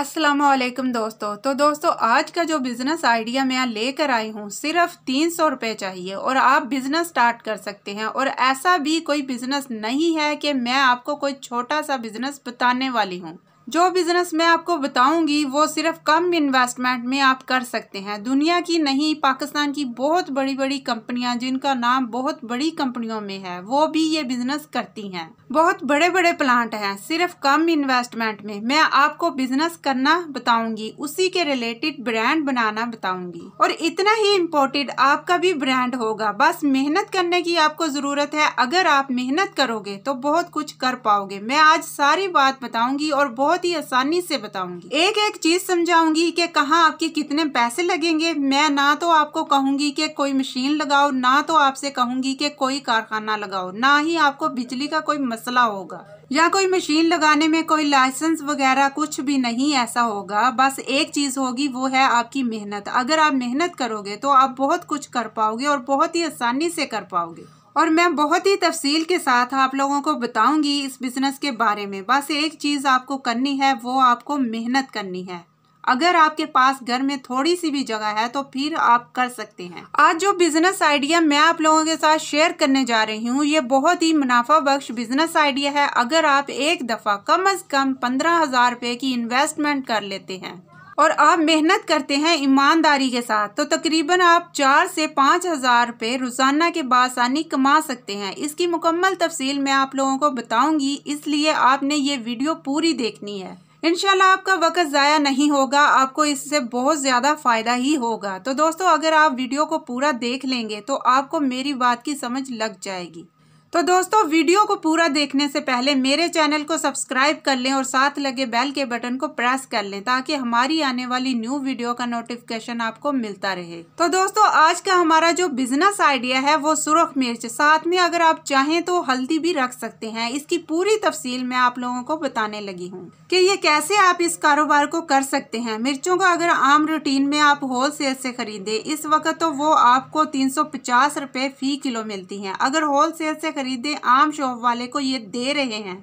असलकम दोस्तों तो दोस्तों आज का जो बिज़नेस आइडिया मैं लेकर आई हूँ सिर्फ तीन सौ रुपये चाहिए और आप बिज़नेस स्टार्ट कर सकते हैं और ऐसा भी कोई बिज़नेस नहीं है कि मैं आपको कोई छोटा सा बिज़नेस बताने वाली हूँ जो बिज़नेस मैं आपको बताऊंगी वो सिर्फ कम इन्वेस्टमेंट में आप कर सकते हैं दुनिया की नहीं पाकिस्तान की बहुत बड़ी बड़ी कंपनियां जिनका नाम बहुत बड़ी कंपनियों में है वो भी ये बिज़नेस करती हैं बहुत बड़े बड़े प्लांट हैं सिर्फ कम इन्वेस्टमेंट में मैं आपको बिजनेस करना बताऊंगी उसी के रिलेटेड ब्रांड बनाना बताऊंगी और इतना ही इम्पोर्टेड आपका भी ब्रांड होगा बस मेहनत करने की आपको ज़रूरत है अगर आप मेहनत करोगे तो बहुत कुछ कर पाओगे मैं आज सारी बात बताऊंगी और बहुत ही आसानी से बताऊंगी एक एक चीज़ समझाऊंगी की कहाँ आपके कितने पैसे लगेंगे मैं ना तो आपको कहूंगी की कोई मशीन लगाओ ना तो आपसे कहूंगी की कोई कारखाना लगाओ ना ही आपको बिजली का कोई मसला होगा या कोई मशीन लगाने में कोई लाइसेंस वगैरह कुछ भी नहीं ऐसा होगा बस एक चीज़ होगी वो है आपकी मेहनत अगर आप मेहनत करोगे तो आप बहुत कुछ कर पाओगे और बहुत ही आसानी से कर पाओगे और मैं बहुत ही तफसील के साथ आप लोगों को बताऊंगी इस बिज़नेस के बारे में बस एक चीज़ आपको करनी है वो आपको मेहनत करनी है अगर आपके पास घर में थोड़ी सी भी जगह है तो फिर आप कर सकते हैं आज जो बिजनेस आइडिया मैं आप लोगों के साथ शेयर करने जा रही हूँ ये बहुत ही मुनाफा बख्श बिजनेस आइडिया है अगर आप एक दफ़ा कम अज कम पंद्रह हज़ार रुपये की इन्वेस्टमेंट कर लेते हैं और आप मेहनत करते हैं ईमानदारी के साथ तो तकरीबन आप चार से पाँच हज़ार रुपये रोज़ाना के बासानी कमा सकते हैं इसकी मुकम्मल तफसील मैं आप लोगों को बताऊंगी इसलिए आपने ये वीडियो पूरी देखनी है इनशाला आपका वक्त ज़ाया नहीं होगा आपको इससे बहुत ज़्यादा फ़ायदा ही होगा तो दोस्तों अगर आप वीडियो को पूरा देख लेंगे तो आपको मेरी बात की समझ लग जाएगी तो दोस्तों वीडियो को पूरा देखने से पहले मेरे चैनल को सब्सक्राइब कर लें और साथ लगे बेल के बटन को प्रेस कर लें ताकि हमारी आने वाली न्यू वीडियो का नोटिफिकेशन आपको मिलता रहे तो दोस्तों आज का हमारा जो बिजनेस आइडिया है वो सुरख मिर्च साथ में अगर आप चाहें तो हल्दी भी रख सकते हैं इसकी पूरी तफसील मैं आप लोगों को बताने लगी हूँ कि ये कैसे आप इस कारोबार को कर सकते हैं मिर्चों का अगर आम रूटीन में आप होल सेल से खरीदें इस वक्त तो वो आपको तीन सौ पचास फी किलो मिलती हैं अगर होल सेल से खरीदे आम शॉप वाले को ये दे रहे हैं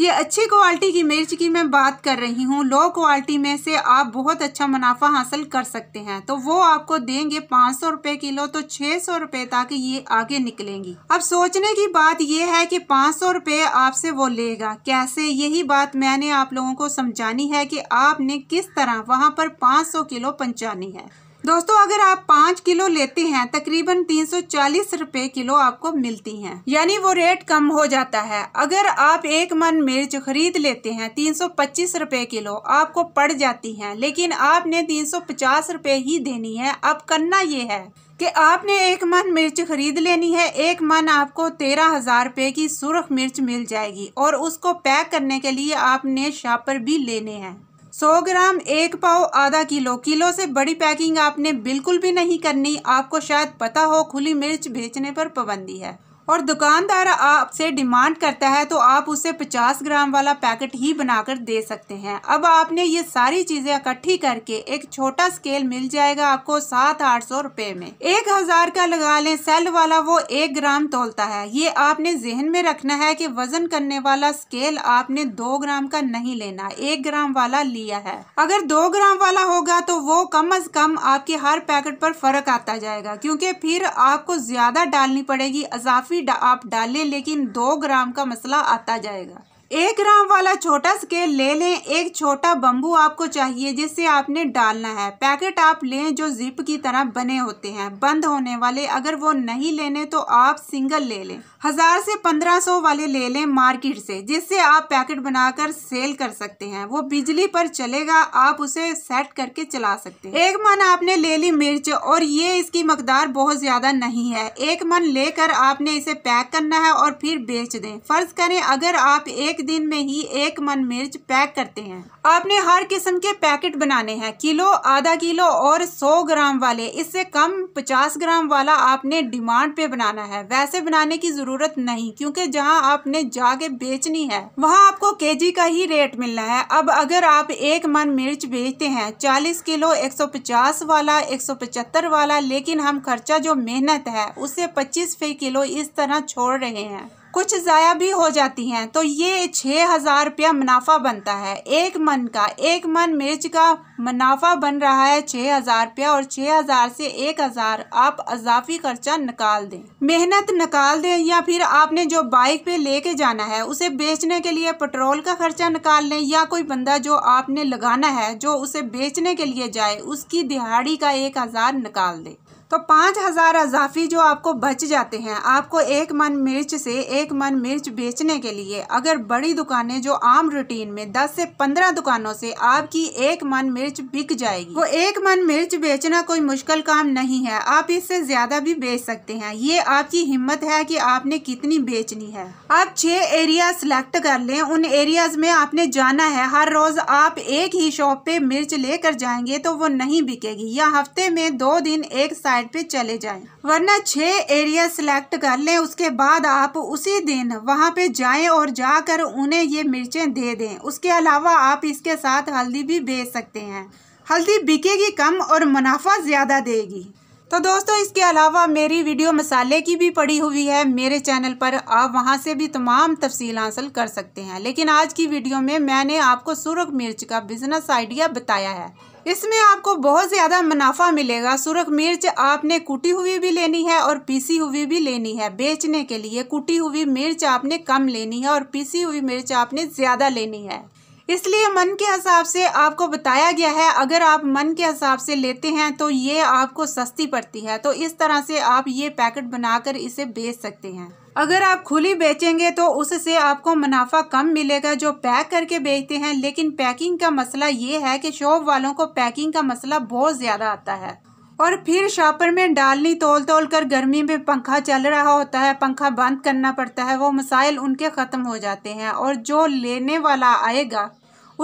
ये अच्छी क्वालिटी की मिर्च की मैं बात कर रही हूँ लो क्वालिटी में से आप बहुत अच्छा मुनाफा हासिल कर सकते हैं तो वो आपको देंगे पाँच सौ रूपए किलो तो छः सौ रूपए तक ये आगे निकलेंगी अब सोचने की बात ये है कि पाँच सौ रुपये आपसे वो लेगा कैसे यही बात मैंने आप लोगों को समझानी है कि आपने किस तरह वहाँ पर पाँच सौ किलो पहुँचानी है दोस्तों अगर आप पाँच किलो लेते हैं तकरीबन तीन सौ चालीस रूपए किलो आपको मिलती हैं यानी वो रेट कम हो जाता है अगर आप एक मन मिर्च खरीद लेते हैं तीन सौ पच्चीस रुपये किलो आपको पड़ जाती हैं लेकिन आपने तीन सौ पचास रूपए ही देनी है अब करना ये है कि आपने एक मन मिर्च खरीद लेनी है एक मन आपको तेरह हज़ार रूपए की सुरख मिर्च मिल जाएगी और उसको पैक करने के लिए आपने शापर भी लेने हैं सौ ग्राम एक पाव आधा किलो किलो से बड़ी पैकिंग आपने बिल्कुल भी नहीं करनी आपको शायद पता हो खुली मिर्च बेचने पर पाबंदी है और दुकानदार आपसे डिमांड करता है तो आप उसे 50 ग्राम वाला पैकेट ही बनाकर दे सकते हैं अब आपने ये सारी चीज़ें इकट्ठी करके एक छोटा स्केल मिल जाएगा आपको सात आठ सौ रूपए में एक हज़ार का लगा लें सेल वाला वो एक ग्राम तोलता है ये आपने जहन में रखना है कि वजन करने वाला स्केल आपने दो ग्राम का नहीं लेना एक ग्राम वाला लिया है अगर दो ग्राम वाला होगा तो वो कम अज कम आपके हर पैकेट पर फर्क आता जाएगा क्यूँकी फिर आपको ज्यादा डालनी पड़ेगी अजाफी काफ़ी डा, आप डालें लेकिन दो ग्राम का मसला आता जाएगा एक ग्राम वाला छोटा स्केल ले लें एक छोटा बम्बू आपको चाहिए जिसे आपने डालना है पैकेट आप लें जो जिप की तरह बने होते हैं बंद होने वाले अगर वो नहीं लेने तो आप सिंगल ले लें हज़ार से पंद्रह सौ वाले ले लें मार्केट से जिससे आप पैकेट बनाकर सेल कर सकते हैं वो बिजली पर चलेगा आप उसे सेट करके चला सकते हैं एक मन आपने ले ली मिर्च और ये इसकी मकदार बहुत ज़्यादा नहीं है एक मन लेकर आपने इसे पैक करना है और फिर बेच दें फ़र्ज़ करें अगर आप एक दिन में ही एक मन मिर्च पैक करते हैं आपने हर किस्म के पैकेट बनाने हैं किलो आधा किलो और सौ ग्राम वाले इससे कम पचास ग्राम वाला आपने डिमांड पे बनाना है वैसे बनाने की जरूरत नहीं क्योंकि जहाँ आपने जाके बेचनी है वहाँ आपको केजी का ही रेट मिलना है अब अगर आप एक मन मिर्च बेचते हैं चालीस किलो एक सौ पचास वाला एक सौ पचहत्तर वाला लेकिन हम खर्चा जो मेहनत है उसे पच्चीस फे किलो इस तरह छोड़ रहे हैं कुछ ज़ाया भी हो जाती हैं तो ये छः हज़ार रुपया मुनाफा बनता है एक मन का एक मन मिर्च का मुनाफा बन रहा है छः हज़ार रुपया और छः हज़ार से एक हज़ार आप अजाफी खर्चा निकाल दें मेहनत निकाल दें या फिर आपने जो बाइक पे लेके जाना है उसे बेचने के लिए पेट्रोल का खर्चा निकाल लें या कोई बंदा जो आपने लगाना है जो उसे बेचने के लिए जाए उसकी दिहाड़ी का एक हज़ार निकाल दें तो पाँच हज़ार अजाफी जो आपको बच जाते हैं आपको एक मन मिर्च से एक मन मिर्च बेचने के लिए अगर बड़ी दुकानें जो आम रूटीन में दस से पंद्रह दुकानों से आपकी एक मन मिर्च बिक जाएगी वो एक मन मिर्च बेचना कोई मुश्किल काम नहीं है आप इससे ज़्यादा भी बेच सकते हैं ये आपकी हिम्मत है कि आपने कितनी बेचनी है आप छः एरिया सेलेक्ट कर लें उन एरियाज में आपने जाना है हर रोज़ आप एक ही शॉप पे मिर्च लेकर जाएंगे तो वो नहीं बिकेगी या हफ्ते में दो दिन एक साइड साइड पे चले जाएं वरना छह एरिया सिलेक्ट कर लें उसके बाद आप उसी दिन वहाँ पे जाएं और जाकर उन्हें ये मिर्चें दे दें उसके अलावा आप इसके साथ हल्दी भी बेच सकते हैं हल्दी बिकेगी कम और मुनाफा ज़्यादा देगी तो दोस्तों इसके अलावा मेरी वीडियो मसाले की भी पड़ी हुई है मेरे चैनल पर आप वहाँ से भी तमाम तफसील हासिल कर सकते हैं लेकिन आज की वीडियो में मैंने आपको सुरख मिर्च का बिज़नेस आइडिया बताया है इसमें आपको बहुत ज़्यादा मुनाफा मिलेगा सुरख मिर्च आपने कुटी हुई भी लेनी है और पीसी हुई भी लेनी है बेचने के लिए कुटी हुई मिर्च आपने कम लेनी है और पीसी हुई मिर्च आपने ज़्यादा लेनी है इसलिए मन के हिसाब से आपको बताया गया है अगर आप मन के हिसाब से लेते हैं तो ये आपको सस्ती पड़ती है तो इस तरह से आप ये पैकेट बनाकर इसे बेच सकते हैं अगर आप खुली बेचेंगे तो उससे आपको मुनाफा कम मिलेगा जो पैक करके बेचते हैं लेकिन पैकिंग का मसला ये है कि शॉप वालों को पैकिंग का मसला बहुत ज़्यादा आता है और फिर शॉपर में डालनी तोल तोल कर गर्मी में पंखा चल रहा होता है पंखा बंद करना पड़ता है वो मसाइल उनके ख़त्म हो जाते हैं और जो लेने वाला आएगा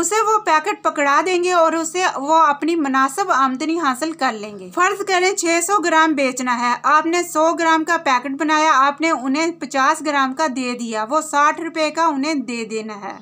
उसे वो पैकेट पकड़ा देंगे और उसे वो अपनी मुनासिब आमदनी हासिल कर लेंगे फ़र्ज़ करें 600 ग्राम बेचना है आपने 100 ग्राम का पैकेट बनाया आपने उन्हें 50 ग्राम का दे दिया वो साठ रुपये का उन्हें दे देना है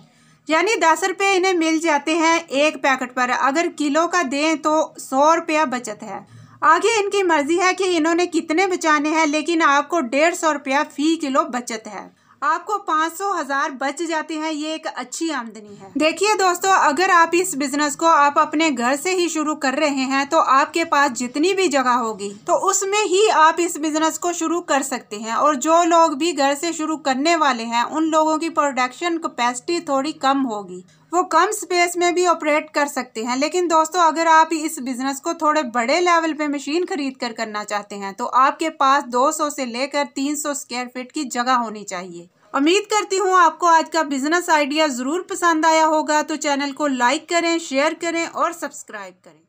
यानी दस रुपये इन्हें मिल जाते हैं एक पैकेट पर अगर किलो का दें तो सौ रुपया बचत है आगे इनकी मर्जी है कि इन्होंने कितने बचाने हैं लेकिन आपको डेढ़ सौ रुपया फी किलो बचत है आपको पाँच सौ हज़ार बच जाते हैं ये एक अच्छी आमदनी है देखिए दोस्तों अगर आप इस बिजनेस को आप अपने घर से ही शुरू कर रहे हैं तो आपके पास जितनी भी जगह होगी तो उसमें ही आप इस बिजनेस को शुरू कर सकते हैं और जो लोग भी घर से शुरू करने वाले हैं उन लोगों की प्रोडक्शन कैपेसिटी थोड़ी कम होगी वो कम स्पेस में भी ऑपरेट कर सकते हैं लेकिन दोस्तों अगर आप इस बिज़नेस को थोड़े बड़े लेवल पे मशीन खरीद कर करना चाहते हैं तो आपके पास 200 से लेकर 300 स्क्वेयर फीट की जगह होनी चाहिए उम्मीद करती हूँ आपको आज का बिज़नेस आइडिया ज़रूर पसंद आया होगा तो चैनल को लाइक करें शेयर करें और सब्सक्राइब करें